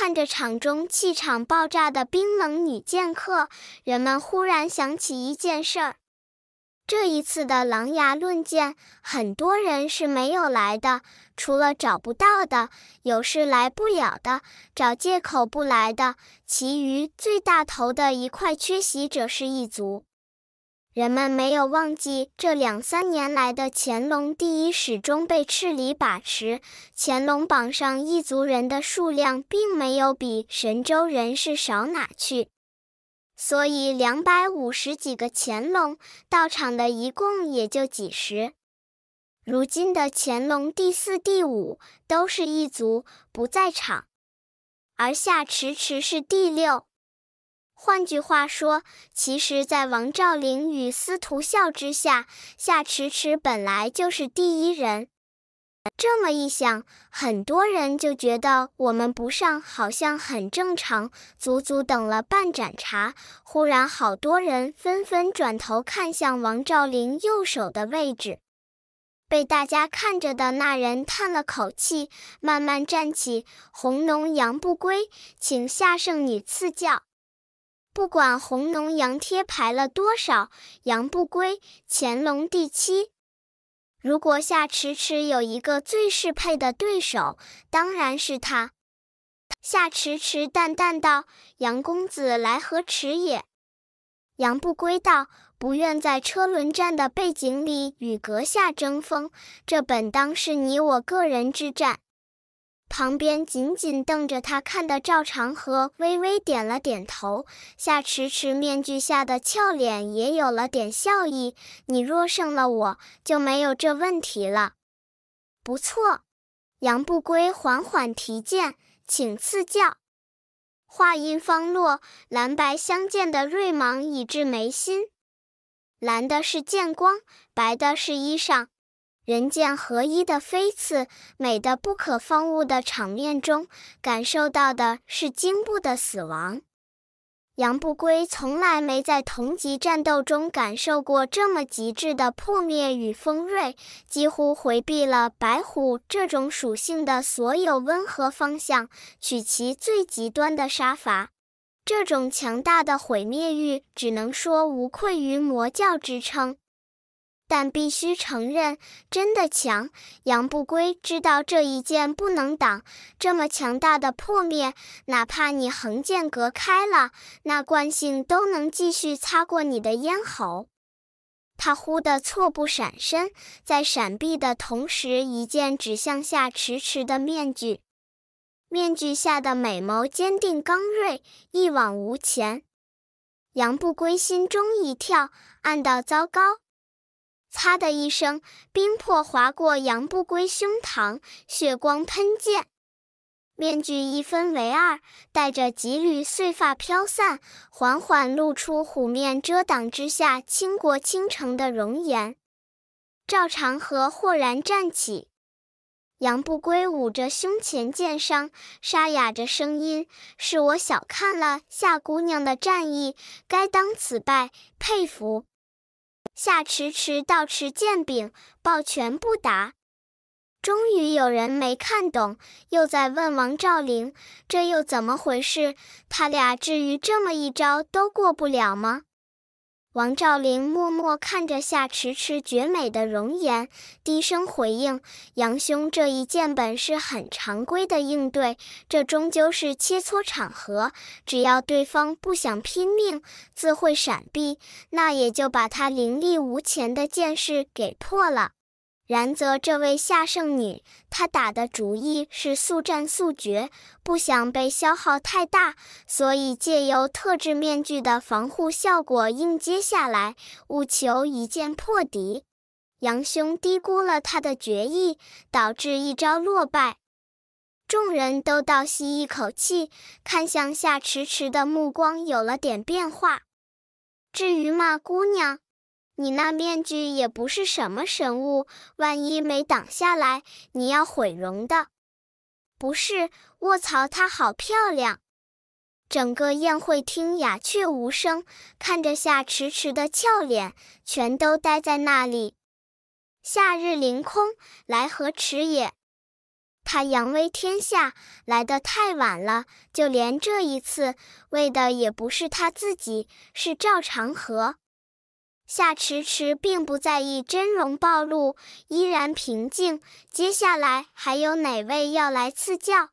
看着场中气场爆炸的冰冷女剑客，人们忽然想起一件事儿：这一次的狼牙论剑，很多人是没有来的，除了找不到的、有事来不了的、找借口不来的，其余最大头的一块缺席者是一族。人们没有忘记，这两三年来的乾隆第一始终被赤黎把持。乾隆榜上异族人的数量并没有比神州人士少哪去，所以两百五十几个乾隆到场的一共也就几十。如今的乾隆第四、第五都是一族不在场，而夏迟迟是第六。换句话说，其实，在王兆林与司徒笑之下，夏迟迟本来就是第一人。这么一想，很多人就觉得我们不上好像很正常。足足等了半盏茶，忽然，好多人纷纷转头看向王兆林右手的位置。被大家看着的那人叹了口气，慢慢站起：“红龙杨不归，请夏圣女赐教。”不管红龙羊贴排了多少，杨不归乾隆第七。如果夏迟迟有一个最适配的对手，当然是他。夏迟迟淡淡道：“杨公子来何迟也？”杨不归道：“不愿在车轮战的背景里与阁下争锋，这本当是你我个人之战。”旁边紧紧瞪着他看的赵长河微微点了点头，夏迟迟面具下的俏脸也有了点笑意。你若胜了我，就没有这问题了。不错，杨不归缓缓提剑，请赐教。话音方落，蓝白相间的锐芒已至眉心，蓝的是剑光，白的是衣裳。人剑合一的飞刺，美的不可方物的场面中，感受到的是金布的死亡。杨不归从来没在同级战斗中感受过这么极致的破灭与锋锐，几乎回避了白虎这种属性的所有温和方向，取其最极端的杀伐。这种强大的毁灭欲，只能说无愧于魔教之称。但必须承认，真的强。杨不归知道这一剑不能挡，这么强大的破灭，哪怕你横剑隔开了，那惯性都能继续擦过你的咽喉。他忽地错步闪身，在闪避的同时，一剑指向下迟迟的面具。面具下的美眸坚定刚锐，一往无前。杨不归心中一跳，暗道糟糕。“嚓”的一声，冰魄划过杨不归胸膛，血光喷溅，面具一分为二，带着几缕碎发飘散，缓缓露出虎面遮挡之下倾国倾城的容颜。赵长河豁然站起，杨不归捂着胸前剑伤，沙哑着声音：“是我小看了夏姑娘的战意，该当此败，佩服。”夏迟迟到持剑柄，抱拳不答。”终于有人没看懂，又在问王兆林：“这又怎么回事？他俩至于这么一招都过不了吗？”王兆林默默看着夏迟迟绝美的容颜，低声回应：“杨兄，这一剑本是很常规的应对，这终究是切磋场合，只要对方不想拼命，自会闪避，那也就把他凌厉无前的剑势给破了。”然则，这位夏圣女，她打的主意是速战速决，不想被消耗太大，所以借由特制面具的防护效果硬接下来，务求一剑破敌。杨兄低估了他的决意，导致一招落败。众人都倒吸一口气，看向夏迟迟的目光有了点变化。至于嘛，姑娘。你那面具也不是什么神物，万一没挡下来，你要毁容的。不是，卧槽，她好漂亮！整个宴会厅鸦雀无声，看着夏迟迟的俏脸，全都呆在那里。夏日凌空来何迟也，他扬威天下来的太晚了，就连这一次，为的也不是他自己，是赵长河。夏迟迟并不在意真容暴露，依然平静。接下来还有哪位要来赐教？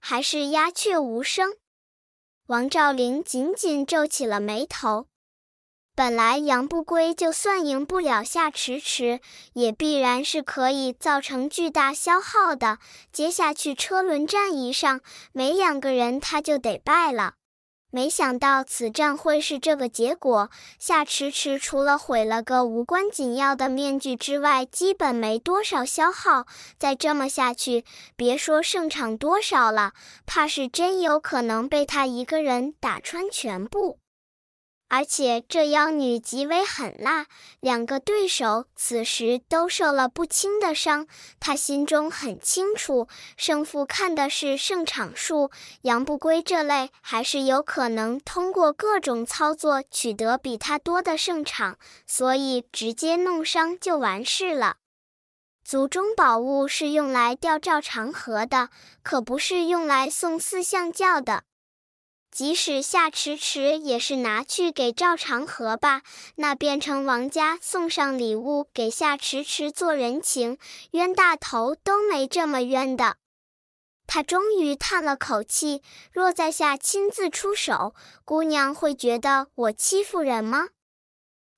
还是鸦雀无声。王兆林紧紧皱起了眉头。本来杨不归就算赢不了夏迟迟，也必然是可以造成巨大消耗的。接下去车轮战一上，每两个人他就得败了。没想到此战会是这个结果。夏迟迟除了毁了个无关紧要的面具之外，基本没多少消耗。再这么下去，别说胜场多少了，怕是真有可能被他一个人打穿全部。而且这妖女极为狠辣，两个对手此时都受了不轻的伤。他心中很清楚，胜负看的是胜场数。杨不归这类还是有可能通过各种操作取得比他多的胜场，所以直接弄伤就完事了。族中宝物是用来吊照长河的，可不是用来送四象教的。即使夏迟迟也是拿去给赵长河吧，那变成王家送上礼物给夏迟迟做人情，冤大头都没这么冤的。他终于叹了口气：“若在下亲自出手，姑娘会觉得我欺负人吗？”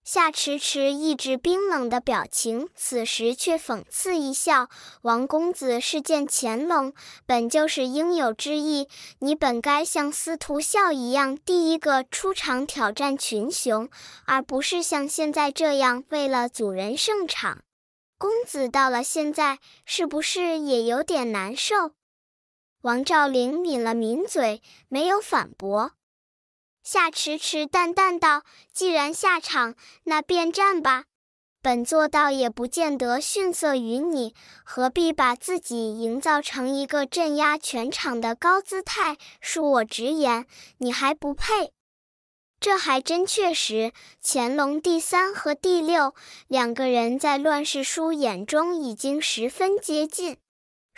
夏迟迟一直冰冷的表情，此时却讽刺一笑：“王公子是见乾隆，本就是应有之意。你本该像司徒笑一样，第一个出场挑战群雄，而不是像现在这样为了阻人胜场。公子到了现在，是不是也有点难受？”王兆龄抿了抿嘴，没有反驳。夏迟迟淡淡道：“既然下场，那便战吧。本座倒也不见得逊色于你，何必把自己营造成一个镇压全场的高姿态？恕我直言，你还不配。这还真确实。乾隆第三和第六两个人在乱世叔眼中已经十分接近。”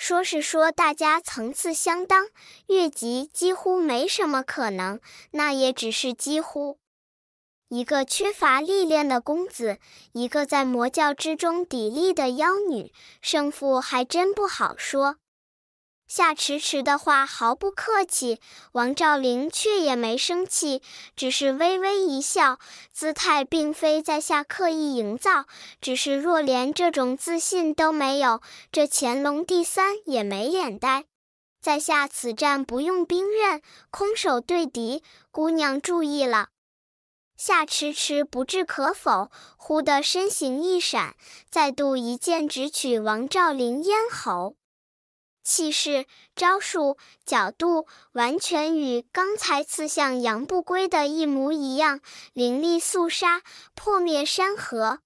说是说，大家层次相当，越级几乎没什么可能。那也只是几乎。一个缺乏历练的公子，一个在魔教之中砥砺的妖女，胜负还真不好说。夏迟迟的话毫不客气，王兆麟却也没生气，只是微微一笑，姿态并非在下刻意营造，只是若连这种自信都没有，这乾隆第三也没脸呆。在下此战不用兵刃，空手对敌，姑娘注意了。夏迟迟不置可否，忽的身形一闪，再度一剑直取王兆麟咽喉。气势、招数、角度，完全与刚才刺向杨不归的一模一样，凌厉肃杀，破灭山河。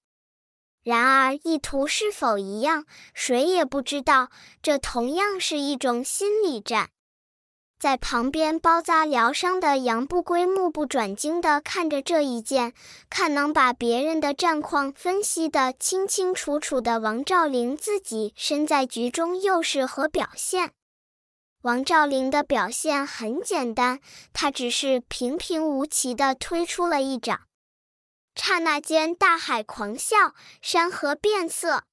然而，意图是否一样，谁也不知道。这同样是一种心理战。在旁边包扎疗伤的杨不归目不转睛的看着这一剑，看能把别人的战况分析的清清楚楚的王兆林自己身在局中又是何表现？王兆林的表现很简单，他只是平平无奇的推出了一掌，刹那间大海狂笑，山河变色。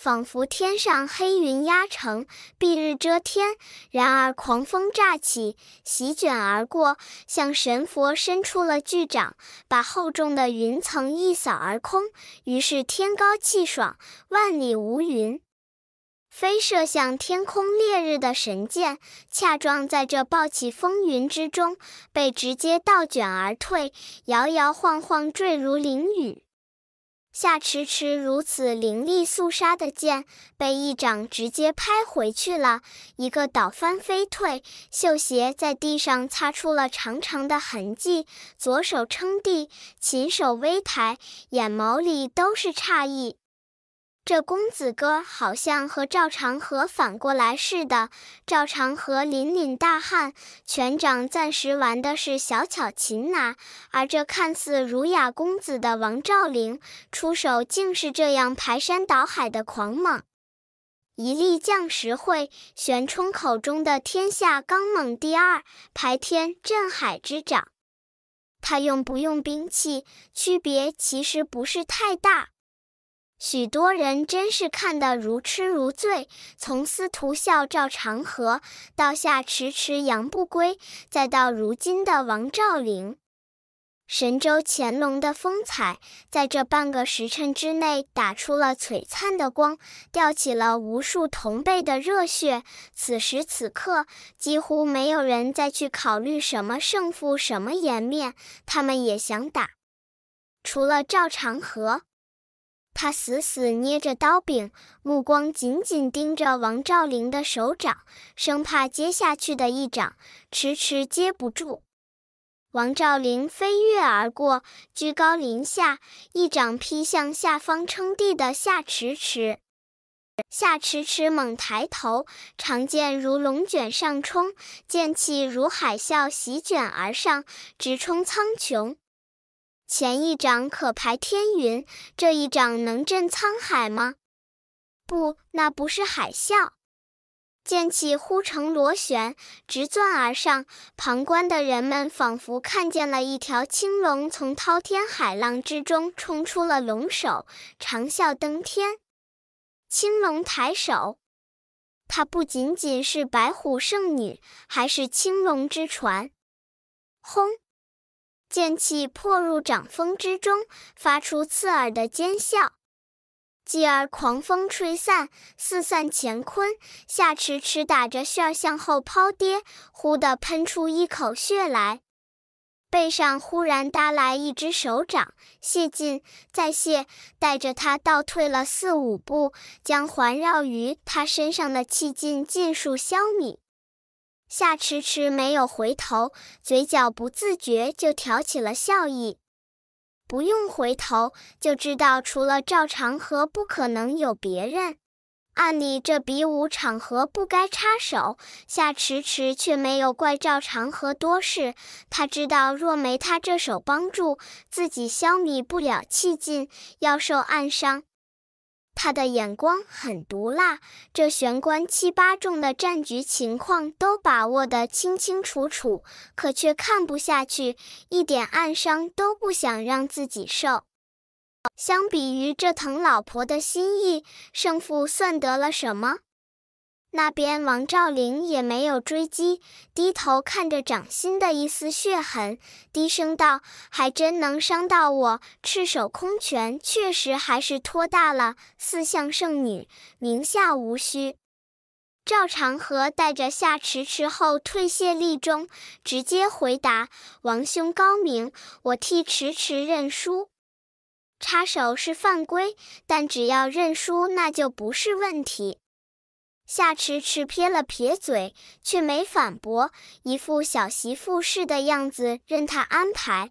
仿佛天上黑云压城，蔽日遮天。然而狂风乍起，席卷而过，像神佛伸出了巨掌，把厚重的云层一扫而空。于是天高气爽，万里无云。飞射向天空烈日的神箭，恰撞在这暴起风云之中，被直接倒卷而退，摇摇晃晃坠如淋雨。下迟迟如此凌厉肃杀的剑，被一掌直接拍回去了，一个倒翻飞退，绣鞋在地上擦出了长长的痕迹，左手撑地，琴手微抬，眼眸里都是诧异。这公子哥好像和赵长河反过来似的。赵长河凛凛大汉，全掌暂时玩的是小巧擒拿，而这看似儒雅公子的王兆林，出手竟是这样排山倒海的狂猛。一力降十会，玄冲口中的天下刚猛第二，排天镇海之掌。他用不用兵器，区别其实不是太大。许多人真是看得如痴如醉，从司徒笑、赵长河到下迟迟杨不归，再到如今的王兆麟。神州乾隆的风采在这半个时辰之内打出了璀璨的光，吊起了无数同辈的热血。此时此刻，几乎没有人再去考虑什么胜负、什么颜面，他们也想打，除了赵长河。他死死捏着刀柄，目光紧紧盯着王兆麟的手掌，生怕接下去的一掌迟迟接不住。王兆麟飞跃而过，居高临下，一掌劈向下方称帝的夏迟迟。夏迟迟猛抬头，长剑如龙卷上冲，剑气如海啸席卷而上，直冲苍穹。前一掌可排天云，这一掌能震沧海吗？不，那不是海啸。剑气忽成螺旋，直钻而上。旁观的人们仿佛看见了一条青龙从滔天海浪之中冲出了龙首，长啸登天。青龙抬手，它不仅仅是白虎圣女，还是青龙之传。轰！剑气破入掌风之中，发出刺耳的尖啸，继而狂风吹散，四散乾坤。夏迟迟打着旋儿向后抛跌，忽地喷出一口血来。背上忽然搭来一只手掌，泄劲再泄，带着他倒退了四五步，将环绕于他身上的气劲尽数消弭。夏迟迟没有回头，嘴角不自觉就挑起了笑意。不用回头就知道，除了赵长河，不可能有别人。按理这比武场合不该插手，夏迟迟却没有怪赵长河多事。他知道，若没他这手帮助，自己消弭不了气劲，要受暗伤。他的眼光很毒辣，这玄关七八众的战局情况都把握得清清楚楚，可却看不下去，一点暗伤都不想让自己受。相比于这疼老婆的心意，胜负算得了什么？那边王兆龄也没有追击，低头看着掌心的一丝血痕，低声道：“还真能伤到我，赤手空拳确实还是拖大了。”四象圣女名下无虚，赵长河带着夏迟迟后退谢立中，直接回答：“王兄高明，我替迟迟认输。插手是犯规，但只要认输，那就不是问题。”夏迟迟撇了撇嘴，却没反驳，一副小媳妇似的样子，任他安排。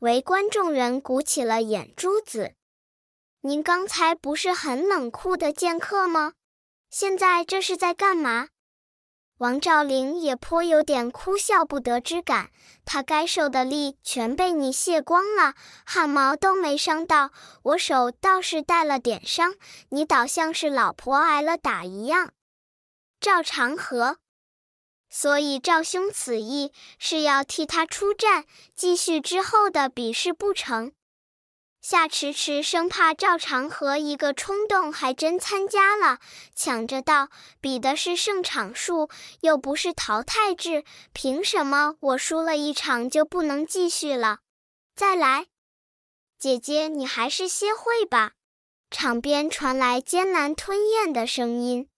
围观众人鼓起了眼珠子：“您刚才不是很冷酷的剑客吗？现在这是在干嘛？”王兆麟也颇有点哭笑不得之感，他该受的力全被你卸光了，汗毛都没伤到，我手倒是带了点伤，你倒像是老婆挨了打一样。赵长河，所以赵兄此意是要替他出战，继续之后的比试不成？夏迟迟生怕赵长河一个冲动还真参加了，抢着道：“比的是胜场数，又不是淘汰制，凭什么我输了一场就不能继续了？再来，姐姐你还是歇会吧。”场边传来艰难吞咽的声音。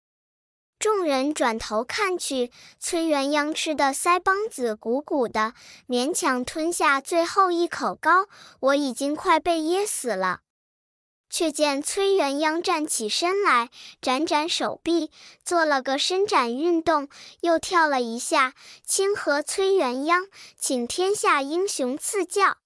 众人转头看去，崔元央吃的腮帮子鼓鼓的，勉强吞下最后一口糕。我已经快被噎死了，却见崔元央站起身来，展展手臂，做了个伸展运动，又跳了一下。清河崔元央，请天下英雄赐教。